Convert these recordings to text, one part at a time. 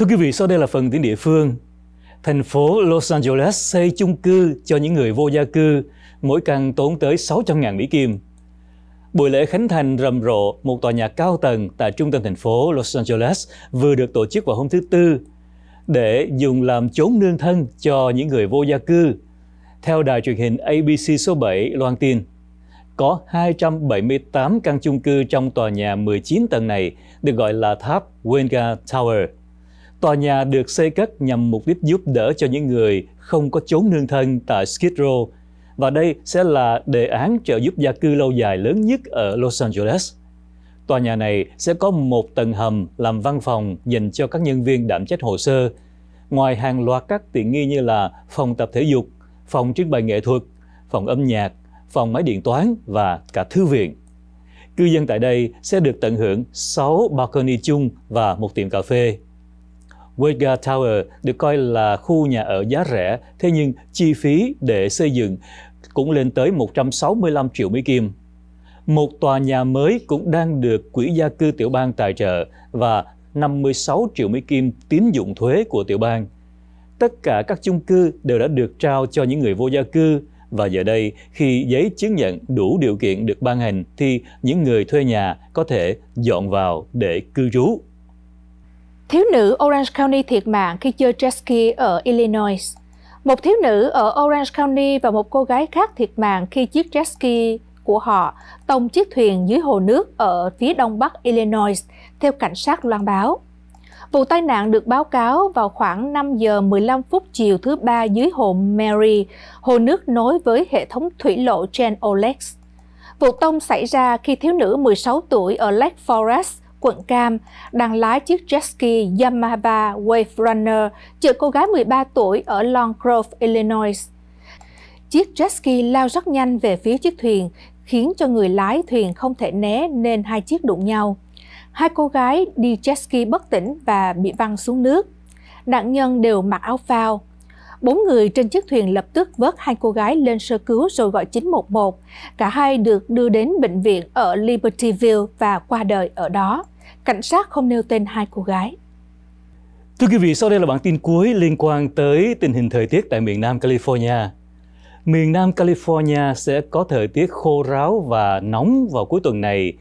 Thưa quý vị, sau đây là phần tiếng địa phương. Thành phố Los Angeles xây chung cư cho những người vô gia cư, mỗi căn tốn tới 600.000 Mỹ Kim. Buổi lễ khánh thành rầm rộ một tòa nhà cao tầng tại trung tâm thành phố Los Angeles vừa được tổ chức vào hôm thứ Tư để dùng làm chốn nương thân cho những người vô gia cư. Theo đài truyền hình ABC số 7 loan tin, có 278 căn chung cư trong tòa nhà 19 tầng này được gọi là tháp Wenga Tower – Tòa nhà được xây cất nhằm mục đích giúp đỡ cho những người không có chốn nương thân tại Skid Row, và đây sẽ là đề án trợ giúp gia cư lâu dài lớn nhất ở Los Angeles. Tòa nhà này sẽ có một tầng hầm làm văn phòng dành cho các nhân viên đảm trách hồ sơ, ngoài hàng loạt các tiện nghi như là phòng tập thể dục, phòng trưng bày nghệ thuật, phòng âm nhạc, phòng máy điện toán và cả thư viện. Cư dân tại đây sẽ được tận hưởng 6 balcony chung và một tiệm cà phê. Wega Tower được coi là khu nhà ở giá rẻ, thế nhưng chi phí để xây dựng cũng lên tới 165 triệu Mỹ Kim. Một tòa nhà mới cũng đang được Quỹ Gia cư Tiểu bang tài trợ và 56 triệu Mỹ Kim tín dụng thuế của tiểu bang. Tất cả các chung cư đều đã được trao cho những người vô gia cư và giờ đây khi giấy chứng nhận đủ điều kiện được ban hành thì những người thuê nhà có thể dọn vào để cư trú. Thiếu nữ Orange County thiệt mạng khi chơi jet ski ở Illinois. Một thiếu nữ ở Orange County và một cô gái khác thiệt mạng khi chiếc jet ski của họ tông chiếc thuyền dưới hồ nước ở phía đông bắc Illinois, theo cảnh sát loan báo. Vụ tai nạn được báo cáo vào khoảng 5 giờ 15 phút chiều thứ ba dưới hồ Mary, hồ nước nối với hệ thống thủy lộ Jan Olex. Vụ tông xảy ra khi thiếu nữ 16 tuổi ở Lake Forest quận Cam, đang lái chiếc jet ski Yamaha Wave Runner chở cô gái 13 tuổi ở Long Grove, Illinois. Chiếc jet ski lao rất nhanh về phía chiếc thuyền, khiến cho người lái thuyền không thể né nên hai chiếc đụng nhau. Hai cô gái đi jet ski bất tỉnh và bị văng xuống nước. Nạn nhân đều mặc áo phao, Bốn người trên chiếc thuyền lập tức vớt hai cô gái lên sơ cứu rồi gọi 911. Cả hai được đưa đến bệnh viện ở Libertyville và qua đời ở đó. Cảnh sát không nêu tên hai cô gái. Thưa quý vị, sau đây là bản tin cuối liên quan tới tình hình thời tiết tại miền Nam California. Miền Nam California sẽ có thời tiết khô ráo và nóng vào cuối tuần này.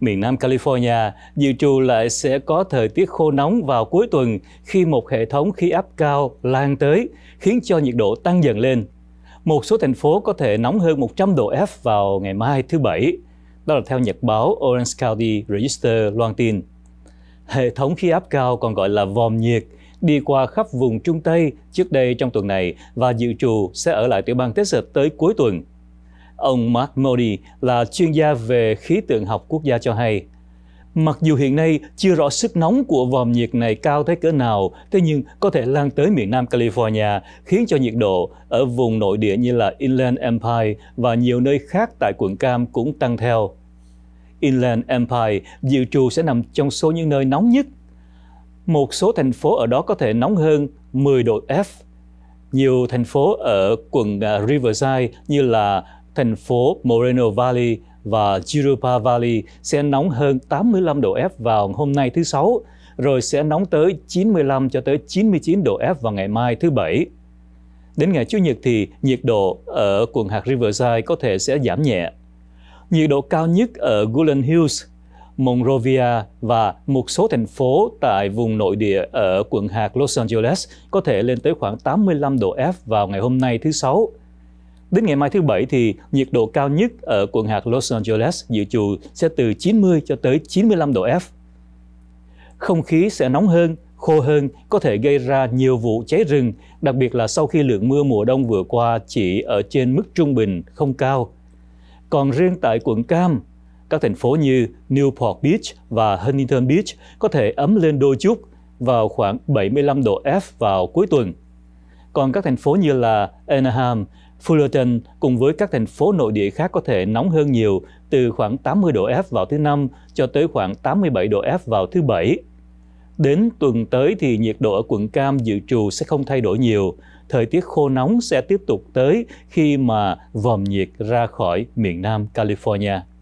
Miền Nam California dự trù lại sẽ có thời tiết khô nóng vào cuối tuần khi một hệ thống khí áp cao lan tới, khiến cho nhiệt độ tăng dần lên. Một số thành phố có thể nóng hơn 100 độ F vào ngày mai thứ Bảy đó là theo nhật báo Orange County Register loan tin. Hệ thống khí áp cao còn gọi là vòm nhiệt đi qua khắp vùng Trung Tây trước đây trong tuần này và dự trù sẽ ở lại tiểu bang Texas tới cuối tuần. Ông Mark Modi là chuyên gia về khí tượng học quốc gia cho hay, Mặc dù hiện nay chưa rõ sức nóng của vòm nhiệt này cao tới cỡ nào, thế nhưng có thể lan tới miền Nam California, khiến cho nhiệt độ ở vùng nội địa như là Inland Empire và nhiều nơi khác tại quận Cam cũng tăng theo. Inland Empire dự trù sẽ nằm trong số những nơi nóng nhất. Một số thành phố ở đó có thể nóng hơn 10 độ F. Nhiều thành phố ở quận à, Riverside như là thành phố Moreno Valley và Jirupa Valley sẽ nóng hơn 85 độ F vào hôm nay thứ Sáu, rồi sẽ nóng tới 95 cho tới 99 độ F vào ngày mai thứ Bảy. Đến ngày Chủ nhật thì nhiệt độ ở quần hạt Riverside có thể sẽ giảm nhẹ. Nhiệt độ cao nhất ở Gulen Hills, Monrovia và một số thành phố tại vùng nội địa ở quận hạt Los Angeles có thể lên tới khoảng 85 độ F vào ngày hôm nay thứ Sáu, Đến ngày mai thứ Bảy thì nhiệt độ cao nhất ở quận hạt Los Angeles dự trù sẽ từ 90 cho tới 95 độ F. Không khí sẽ nóng hơn, khô hơn, có thể gây ra nhiều vụ cháy rừng, đặc biệt là sau khi lượng mưa mùa đông vừa qua chỉ ở trên mức trung bình, không cao. Còn riêng tại quận Cam, các thành phố như Newport Beach và Huntington Beach có thể ấm lên đôi chút vào khoảng 75 độ F vào cuối tuần. Còn các thành phố như là Anaheim, Fullerton cùng với các thành phố nội địa khác có thể nóng hơn nhiều, từ khoảng 80 độ F vào thứ Năm cho tới khoảng 87 độ F vào thứ Bảy. Đến tuần tới thì nhiệt độ ở quận Cam dự trù sẽ không thay đổi nhiều. Thời tiết khô nóng sẽ tiếp tục tới khi mà vòm nhiệt ra khỏi miền Nam California.